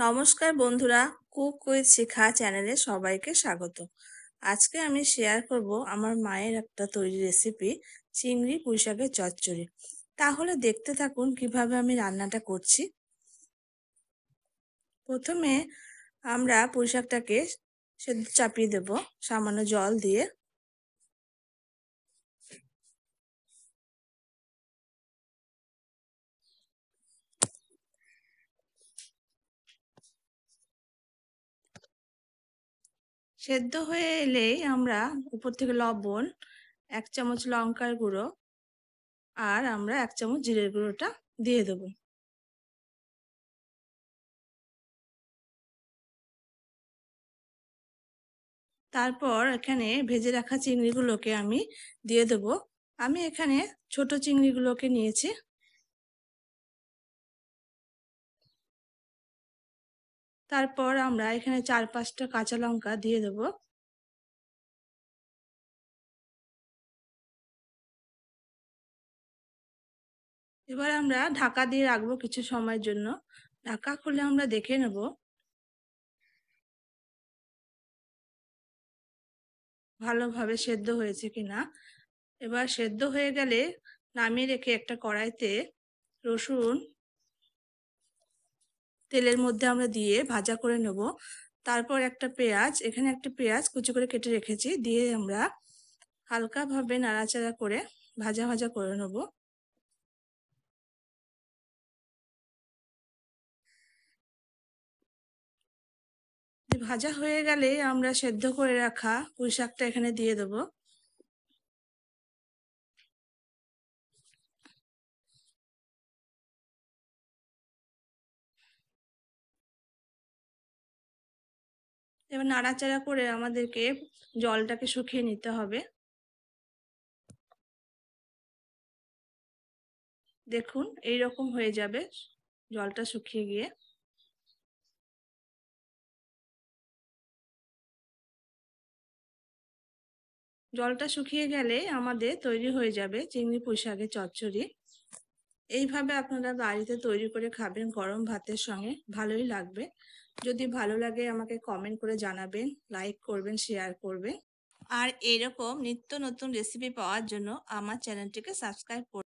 নমস্কার বন্ধুরা cook with শিখা চ্যানেলে সবাইকে স্বাগত আজকে আমি শেয়ার করব আমার মায়ের একটা তৈরি রেসিপি চিংড়ি পুঁইশাকের চচ্চড়ি তাহলে দেখতে থাকুন কিভাবে আমি রান্নাটা করছি প্রথমে আমরা পুঁইশাকটাকে সেদ্ধ চাপিয়ে দেব সামান্য জল দিয়ে সেদ্ধ হয়ে এলেই আমরা উপর থেকে লবণ এক চামচ লঙ্কার গুঁড়ো আর আমরা এক চামচ জিরের গুঁড়োটা দিয়ে দেবো তারপর এখানে ভেজে রাখা চিংড়িগুলোকে আমি দিয়ে দেব আমি এখানে ছোট চিংড়িগুলোকে নিয়েছি তারপর আমরা এখানে চার পাঁচটা কাঁচা লঙ্কা দিয়ে দেবো এবার আমরা ঢাকা দিয়ে রাখবো কিছু সময়ের জন্য ঢাকা খুলে আমরা দেখে নেব ভালোভাবে সেদ্ধ হয়েছে কিনা এবার সেদ্ধ হয়ে গেলে নামিয়ে রেখে একটা কড়াইতে রসুন তেলের মধ্যে আমরা দিয়ে ভাজা করে নেব তারপর একটা পেঁয়াজ এখানে একটা পেঁয়াজ কুচি করে কেটে রেখেছি দিয়ে আমরা হালকাভাবে নাড়াচাড়া করে ভাজা ভাজা করে নেব ভাজা হয়ে গেলে আমরা সেদ্ধ করে রাখা পুঁই শাকটা এখানে দিয়ে দেবো এবার নাড়াচাড়া করে আমাদেরকে জলটাকে শুকিয়ে নিতে হবে দেখুন এই রকম হয়ে যাবে জলটা শুকিয়ে গিয়ে জলটা শুকিয়ে গেলে আমাদের তৈরি হয়ে যাবে চিংড়ি পুঁইশাকের চচ্চড়ি এইভাবে আপনারা বাড়িতে তৈরি করে খাবেন গরম ভাতের সঙ্গে ভালোই লাগবে যদি ভালো লাগে আমাকে কমেন্ট করে জানাবেন লাইক করবেন শেয়ার করবেন আর এরকম নিত্য নতুন রেসিপি পাওয়ার জন্য আমার চ্যানেলটিকে সাবস্ক্রাইব